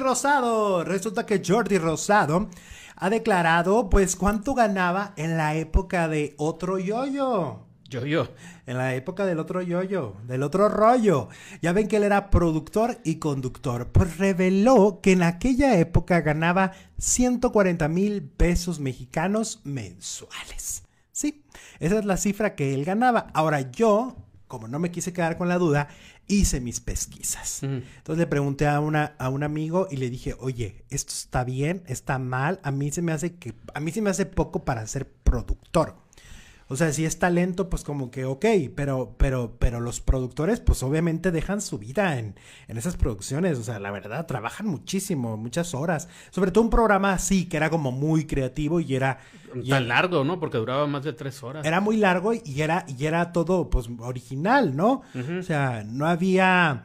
Rosado. Resulta que Jordi Rosado ha declarado pues cuánto ganaba en la época de otro yoyo. yo En la época del otro yoyo, del otro rollo. Ya ven que él era productor y conductor. Pues reveló que en aquella época ganaba 140 mil pesos mexicanos mensuales. Sí, esa es la cifra que él ganaba. Ahora yo como no me quise quedar con la duda, hice mis pesquisas. Entonces le pregunté a, a un amigo y le dije, oye, esto está bien, está mal, a mí se me hace que, a mí se me hace poco para ser productor. O sea, si es talento, pues como que ok, pero, pero, pero los productores, pues obviamente dejan su vida en, en esas producciones. O sea, la verdad, trabajan muchísimo, muchas horas. Sobre todo un programa así, que era como muy creativo y era. Tan largo, ¿no? Porque duraba más de tres horas. Era muy largo y era, y era todo, pues, original, ¿no? O sea, no había.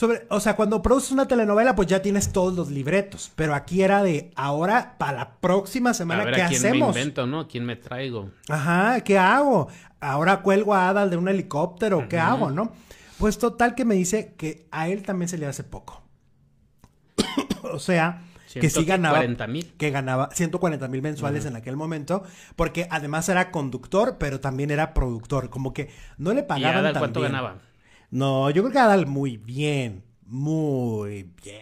Sobre, o sea, cuando produces una telenovela, pues ya tienes todos los libretos. Pero aquí era de ahora, para la próxima semana, a ver, ¿qué quién hacemos? Me invento, ¿no? ¿Quién me traigo? Ajá, ¿qué hago? Ahora cuelgo a Adal de un helicóptero, ¿qué hago, no? Pues total que me dice que a él también se le hace poco. o sea, que sí ganaba. mil. Que ganaba 140 mil mensuales en aquel momento, porque además era conductor, pero también era productor. Como que no le pagaban. ¿Y Adal, cuánto ganaba? No, yo creo que Adal muy bien. Muy bien.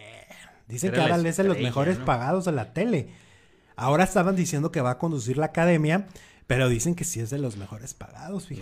Dicen que Adal es de los mejores pagados de la tele. Ahora estaban diciendo que va a conducir la academia, pero dicen que sí es de los mejores pagados, fíjate.